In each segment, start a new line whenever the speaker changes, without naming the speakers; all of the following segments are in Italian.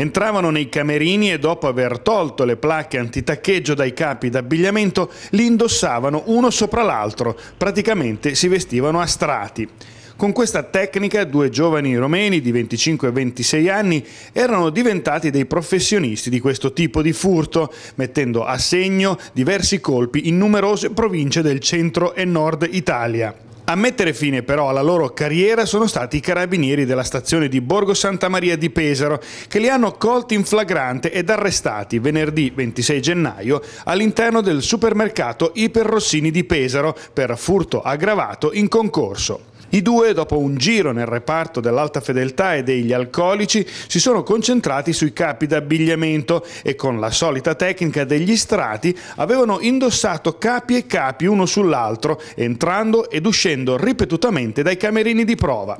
Entravano nei camerini e dopo aver tolto le placche antitaccheggio dai capi d'abbigliamento li indossavano uno sopra l'altro, praticamente si vestivano a strati. Con questa tecnica due giovani romeni di 25 e 26 anni erano diventati dei professionisti di questo tipo di furto, mettendo a segno diversi colpi in numerose province del centro e nord Italia. A mettere fine però alla loro carriera sono stati i carabinieri della stazione di Borgo Santa Maria di Pesaro che li hanno colti in flagrante ed arrestati venerdì 26 gennaio all'interno del supermercato Iper Rossini di Pesaro per furto aggravato in concorso. I due, dopo un giro nel reparto dell'alta fedeltà e degli alcolici, si sono concentrati sui capi d'abbigliamento e con la solita tecnica degli strati avevano indossato capi e capi uno sull'altro, entrando ed uscendo uscendo ripetutamente dai camerini di prova.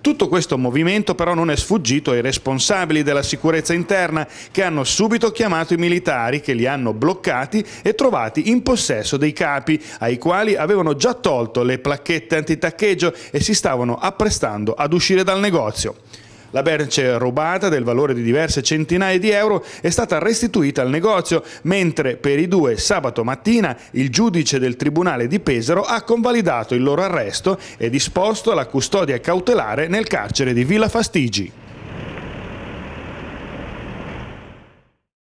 Tutto questo movimento però non è sfuggito ai responsabili della sicurezza interna che hanno subito chiamato i militari che li hanno bloccati e trovati in possesso dei capi, ai quali avevano già tolto le placchette antitaccheggio e si stavano apprestando ad uscire dal negozio. La Berce rubata del valore di diverse centinaia di euro è stata restituita al negozio, mentre per i due sabato mattina il giudice del Tribunale di Pesaro ha convalidato il loro arresto e disposto la custodia cautelare nel carcere di Villa Fastigi.